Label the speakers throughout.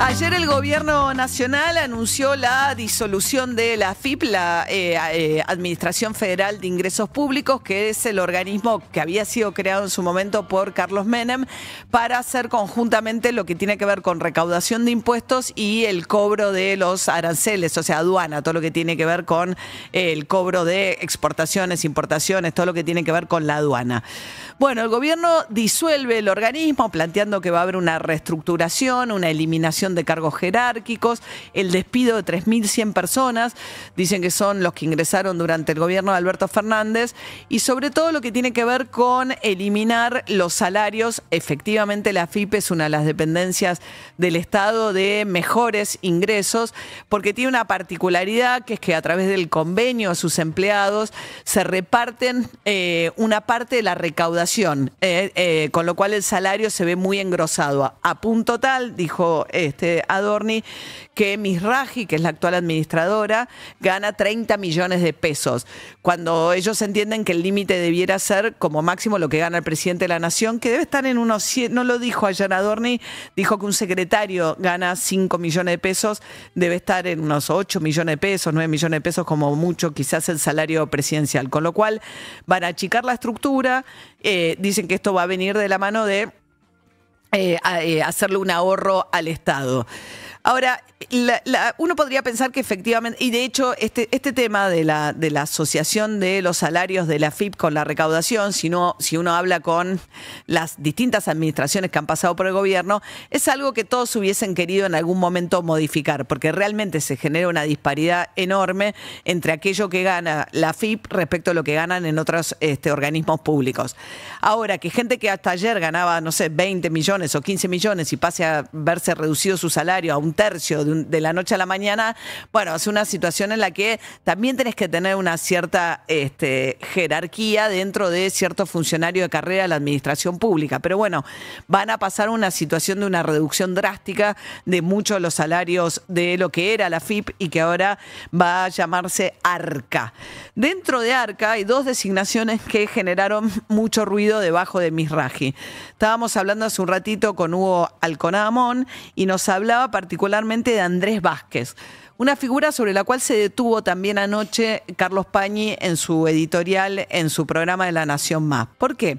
Speaker 1: Ayer el gobierno nacional anunció la disolución de la FIP, la eh, eh, Administración Federal de Ingresos Públicos, que es el organismo que había sido creado en su momento por Carlos Menem para hacer conjuntamente lo que tiene que ver con recaudación de impuestos y el cobro de los aranceles, o sea, aduana, todo lo que tiene que ver con eh, el cobro de exportaciones, importaciones, todo lo que tiene que ver con la aduana. Bueno, el gobierno disuelve el organismo planteando que va a haber una reestructuración, una eliminación de cargos jerárquicos, el despido de 3.100 personas, dicen que son los que ingresaron durante el gobierno de Alberto Fernández, y sobre todo lo que tiene que ver con eliminar los salarios. Efectivamente, la FIP es una de las dependencias del Estado de mejores ingresos, porque tiene una particularidad que es que a través del convenio a sus empleados se reparten eh, una parte de la recaudación, eh, eh, con lo cual el salario se ve muy engrosado. A, punto tal, dijo este. Este, Adorni, que Misraji, que es la actual administradora, gana 30 millones de pesos, cuando ellos entienden que el límite debiera ser como máximo lo que gana el presidente de la Nación, que debe estar en unos 100, no lo dijo ayer Adorni, dijo que un secretario gana 5 millones de pesos, debe estar en unos 8 millones de pesos, 9 millones de pesos como mucho, quizás el salario presidencial, con lo cual van a achicar la estructura, eh, dicen que esto va a venir de la mano de eh, a, eh, hacerle un ahorro al Estado. Ahora, uno podría pensar que efectivamente, y de hecho este, este tema de la, de la asociación de los salarios de la FIP con la recaudación, si, si uno habla con las distintas administraciones que han pasado por el gobierno, es algo que todos hubiesen querido en algún momento modificar, porque realmente se genera una disparidad enorme entre aquello que gana la FIP respecto a lo que ganan en otros este, organismos públicos. Ahora, que gente que hasta ayer ganaba, no sé, 20 millones o 15 millones y pase a verse reducido su salario a un tercio de, la noche a la mañana, bueno, es una situación en la que también tenés que tener una cierta este, jerarquía dentro de cierto funcionario de carrera de la administración pública. Pero bueno, van a pasar una situación de una reducción drástica de muchos de los salarios de lo que era la FIP y que ahora va a llamarse ARCA. Dentro de ARCA hay dos designaciones que generaron mucho ruido debajo de Misraji. Estábamos hablando hace un ratito con Hugo Alconamón y nos hablaba particularmente de Andrés Vázquez, una figura sobre la cual se detuvo también anoche Carlos Pañi en su editorial, en su programa de La Nación Más. ¿Por qué?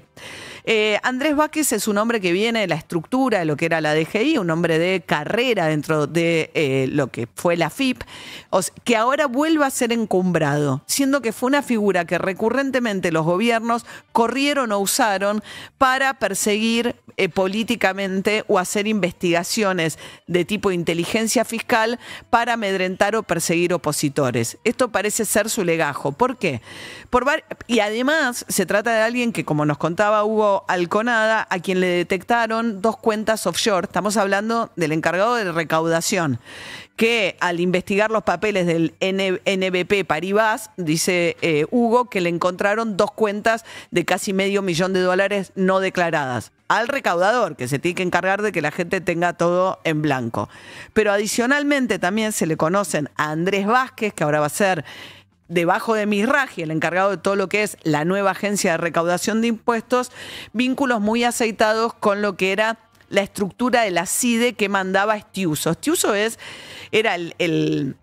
Speaker 1: Eh, Andrés Vázquez es un hombre que viene de la estructura de lo que era la DGI, un hombre de carrera dentro de eh, lo que fue la FIP, que ahora vuelve a ser encumbrado, siendo que fue una figura que recurrentemente los gobiernos corrieron o usaron para perseguir eh, políticamente o hacer investigaciones de tipo inteligencia fiscal para amedrentar o perseguir opositores. Esto parece ser su legajo. ¿Por qué? Por y además se trata de alguien que, como nos contaba Hugo Alconada, a quien le detectaron dos cuentas offshore. Estamos hablando del encargado de recaudación, que al investigar los papeles del NBP Paribas, dice eh, Hugo, que le encontraron dos cuentas de casi medio millón de dólares no declaradas al recaudador, que se tiene que encargar de que la gente tenga todo en blanco. Pero adicionalmente también se le conocen a Andrés Vázquez, que ahora va a ser debajo de Misraji, el encargado de todo lo que es la nueva agencia de recaudación de impuestos, vínculos muy aceitados con lo que era la estructura de la CIDE que mandaba Estiuso. Estiuso es, era el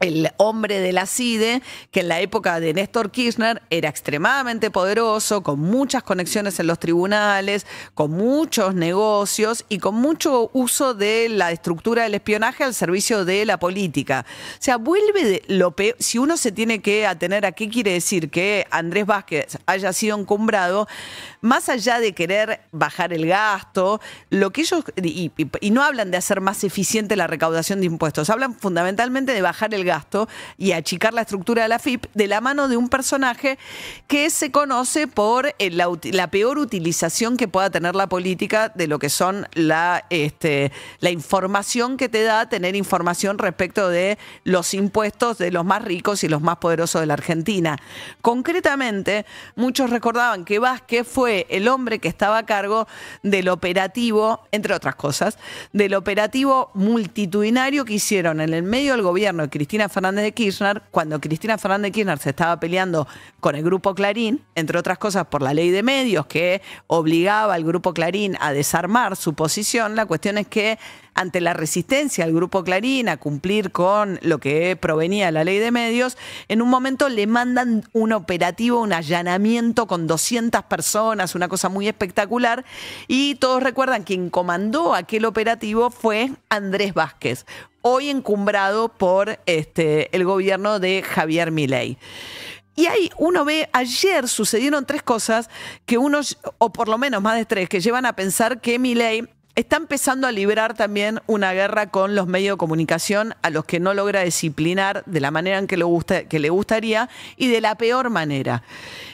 Speaker 1: el hombre de la CIDE, que en la época de Néstor Kirchner era extremadamente poderoso, con muchas conexiones en los tribunales, con muchos negocios y con mucho uso de la estructura del espionaje al servicio de la política. O sea, vuelve de lo peor. Si uno se tiene que atener a qué quiere decir que Andrés Vázquez haya sido encumbrado, más allá de querer bajar el gasto, lo que ellos. y, y no hablan de hacer más eficiente la recaudación de impuestos, hablan fundamentalmente de bajar el gasto y achicar la estructura de la FIP de la mano de un personaje que se conoce por eh, la, peor utilización que pueda tener la política de lo que son la, este, la información que te da tener información respecto de los impuestos de los más ricos y los más poderosos de la Argentina. Concretamente, muchos recordaban que Vázquez fue el hombre que estaba a cargo del operativo, entre otras cosas, del operativo multitudinario que hicieron en el medio del gobierno de Cristina Cristina Fernández de Kirchner, cuando Cristina Fernández de Kirchner se estaba peleando con el grupo Clarín, entre otras cosas por la ley de medios que obligaba al grupo Clarín a desarmar su posición, la cuestión es que ante la resistencia del grupo Clarín a cumplir con lo que provenía de la ley de medios, en un momento le mandan un operativo, un allanamiento con 200 personas, una cosa muy espectacular, y todos recuerdan quien comandó aquel operativo fue Andrés Vázquez, hoy encumbrado por este, el gobierno de Javier Milei. Y ahí uno ve, ayer sucedieron tres cosas que unos o por lo menos más de tres, que llevan a pensar que Milei está empezando a librar también una guerra con los medios de comunicación a los que no logra disciplinar de la manera en que, le gustaría y de la peor manera.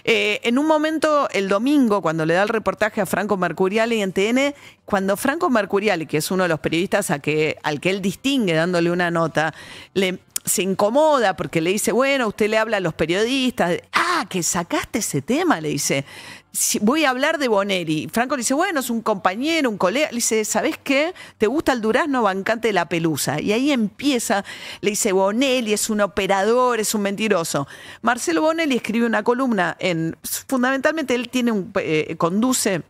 Speaker 1: Eh, en un momento, el domingo, cuando le da el reportaje a Franco mercurial en TN, cuando Franco Mercurial, que es uno de los periodistas a que, al que él distingue dándole una nota, le, se incomoda porque le dice, bueno, usted le habla a los periodistas, Ah, que sacaste ese tema, le dice, voy a hablar de Bonelli. Franco le dice, bueno, es un compañero, un colega. Le dice, ¿sabes qué? ¿Te gusta el durazno bancante de la pelusa? Y ahí empieza, le dice, Bonelli es un operador, es un mentiroso. Marcelo Bonelli escribe una columna en, fundamentalmente él tiene un, eh, conduce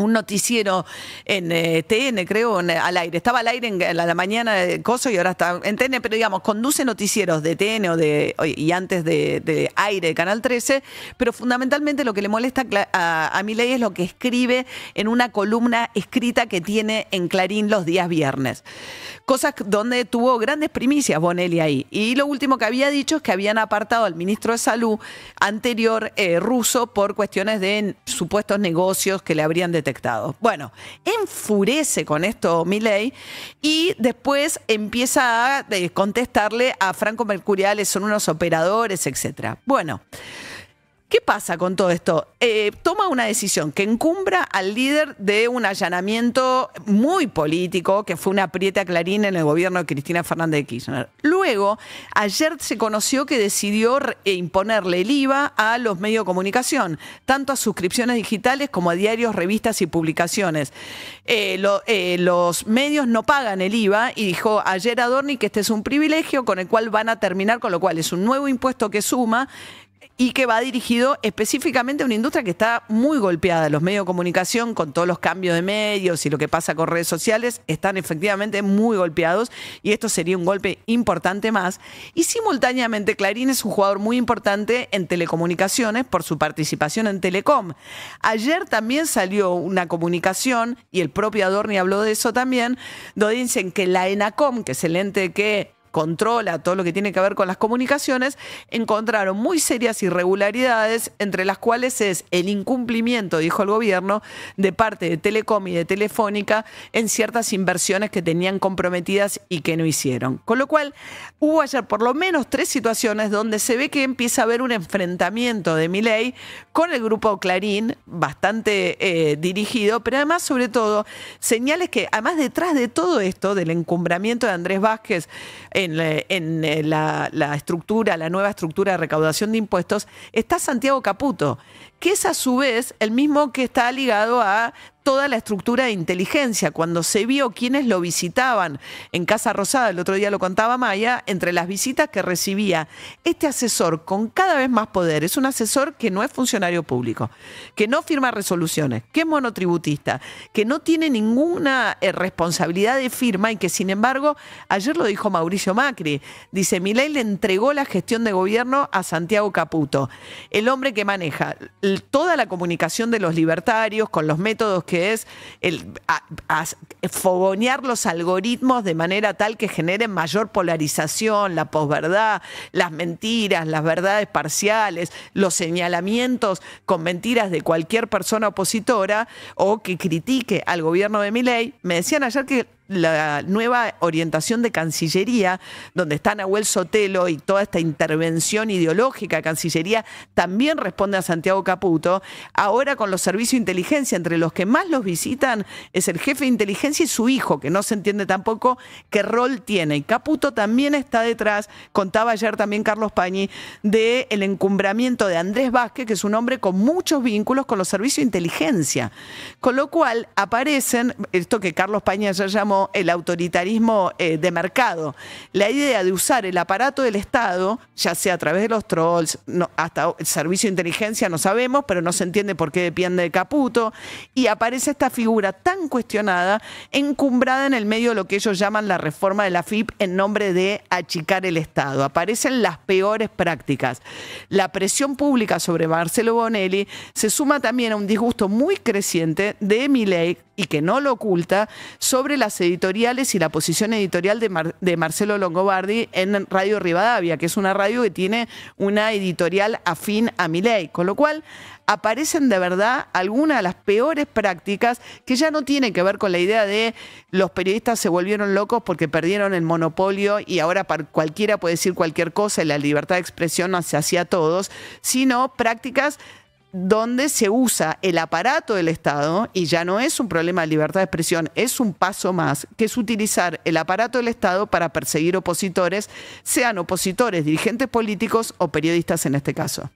Speaker 1: un noticiero en eh, TN, creo, al aire. Estaba al aire en, la, mañana de Coso y ahora está en TN, pero digamos, conduce noticieros de TN de, y antes de, aire Canal 13, pero fundamentalmente lo que le molesta a, a Milei es lo que escribe en una columna escrita que tiene en Clarín los días viernes. Cosas donde tuvo grandes primicias Bonelli ahí. Y lo último que había dicho es que habían apartado al ministro de Salud anterior eh, ruso por cuestiones de supuestos negocios que le habrían detenido. Bueno, enfurece con esto Milley y después empieza a eh, contestarle a Franco Mercuriales, son unos operadores, etc. Bueno. ¿Qué pasa con todo esto? Eh, toma una decisión que encumbra al líder de un allanamiento muy político, que fue una aprieta clarín en el gobierno de Cristina Fernández de Kirchner. Luego, ayer se conoció que decidió eh, imponerle el IVA a los medios de comunicación, tanto a suscripciones digitales como a diarios, revistas y publicaciones. Eh, los medios no pagan el IVA y dijo ayer a Adorni que este es un privilegio con el cual van a terminar, con lo cual es un nuevo impuesto que suma y que va dirigido específicamente a una industria que está muy golpeada. Los medios de comunicación, con todos los cambios de medios y lo que pasa con redes sociales, están efectivamente muy golpeados y esto sería un golpe importante más. Y simultáneamente, Clarín es un jugador muy importante en telecomunicaciones por su participación en Telecom. Ayer también salió una comunicación, y el propio Adorni habló de eso también, donde dicen que la ENACOM, que es el ente que controla todo lo que tiene que ver con las comunicaciones, encontraron muy serias irregularidades, entre las cuales es el incumplimiento, dijo el gobierno, de parte de Telecom y de Telefónica en ciertas inversiones que tenían comprometidas y que no hicieron. Con lo cual, hubo ayer por lo menos tres situaciones donde se ve que empieza a haber un enfrentamiento de Miley con el grupo Clarín, bastante eh, dirigido, pero además, sobre todo, señales que, además, detrás de todo esto, del encumbramiento de Andrés Vázquez, en, eh, la, estructura, la nueva estructura de recaudación de impuestos, está Santiago Caputo, que es a su vez el mismo que está ligado a toda la estructura de inteligencia. Cuando se vio quienes lo visitaban en Casa Rosada, el otro día lo contaba Maya, entre las visitas que recibía este asesor con cada vez más poder, es un asesor que no es funcionario público, que no firma resoluciones, que es monotributista, que no tiene ninguna eh, responsabilidad de firma y que sin embargo, ayer lo dijo Mauricio Macri, dice, Milei le entregó la gestión de gobierno a Santiago Caputo, el hombre que maneja toda la comunicación de los libertarios con los métodos que es el, fogonear los algoritmos de manera tal que generen mayor polarización, la posverdad, las mentiras, las verdades parciales, los señalamientos con mentiras de cualquier persona opositora o que critique al gobierno de Miley. Me decían ayer que la nueva orientación de Cancillería, donde está Nahuel Sotelo y toda esta intervención ideológica Cancillería, también responde a Santiago Caputo. Ahora con los servicios de inteligencia, entre los que más los visitan es el jefe de inteligencia y su hijo, que no se entiende tampoco qué rol tiene. Y Caputo también está detrás, contaba ayer también Carlos Pañi, del el encumbramiento de Andrés Vázquez, que es un hombre con muchos vínculos con los servicios de inteligencia. Con lo cual aparecen, esto que Carlos Pañi ya llamó el autoritarismo eh, de mercado. La idea de usar el aparato del Estado, ya sea a través de los trolls, hasta el servicio de inteligencia no sabemos, pero no se entiende por qué depende de Caputo, y aparece esta figura tan cuestionada, encumbrada en el medio de lo que ellos llaman la reforma de la FIP en nombre de achicar el Estado. Aparecen las peores prácticas. La presión pública sobre Marcelo Bonelli se suma también a un disgusto muy creciente de Emily y que no lo oculta sobre las editoriales y la posición editorial de, de Marcelo Longobardi en Radio Rivadavia, que es una radio que tiene una editorial afín a Milei, con lo cual aparecen de verdad algunas de las peores prácticas que ya no tienen que ver con la idea de los periodistas se volvieron locos porque perdieron el monopolio y ahora cualquiera puede decir cualquier cosa y la libertad de expresión no se hacía a todos, sino prácticas donde se usa el aparato del Estado, y ya no es un problema de libertad de expresión, es un paso más, que es utilizar el aparato del Estado para perseguir opositores, sean opositores, dirigentes políticos o periodistas en este caso.